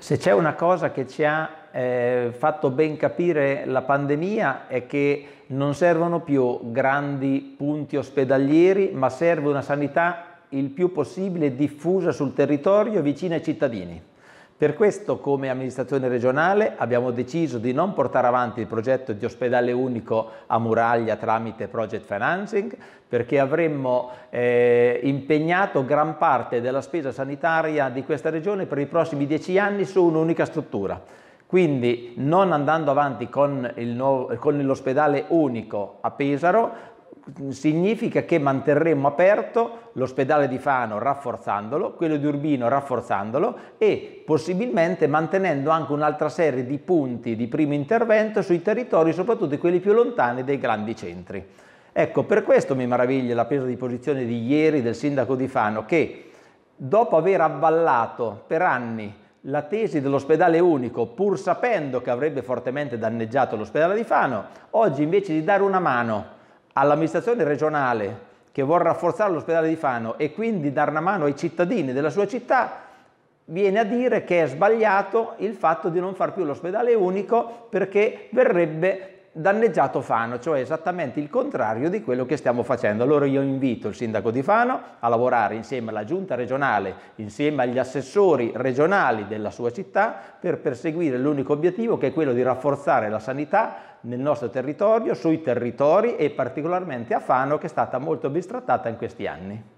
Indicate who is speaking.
Speaker 1: Se c'è una cosa che ci ha eh, fatto ben capire la pandemia è che non servono più grandi punti ospedalieri, ma serve una sanità il più possibile diffusa sul territorio, vicina ai cittadini. Per questo come amministrazione regionale abbiamo deciso di non portare avanti il progetto di ospedale unico a Muraglia tramite project financing perché avremmo eh, impegnato gran parte della spesa sanitaria di questa regione per i prossimi dieci anni su un'unica struttura. Quindi non andando avanti con, l'ospedale unico a Pesaro significa che manterremo aperto l'ospedale di Fano rafforzandolo, quello di Urbino rafforzandolo e possibilmente mantenendo anche un'altra serie di punti di primo intervento sui territori, soprattutto quelli più lontani dei grandi centri. Ecco, per questo mi meraviglia la presa di posizione di ieri del sindaco di Fano che dopo aver avvallato per anni la tesi dell'ospedale unico, pur sapendo che avrebbe fortemente danneggiato l'ospedale di Fano, oggi invece di dare una mano all'amministrazione regionale che vuole rafforzare l'ospedale di Fano e quindi dare una mano ai cittadini della sua città, viene a dire che è sbagliato il fatto di non far più l'ospedale unico perché verrebbe danneggiato Fano, cioè esattamente il contrario di quello che stiamo facendo. Allora io invito il sindaco di Fano a lavorare insieme alla giunta regionale, insieme agli assessori regionali della sua città per perseguire l'unico obiettivo che è quello di rafforzare la sanità nel nostro territorio, sui territori e particolarmente a Fano che è stata molto bistrattata in questi anni.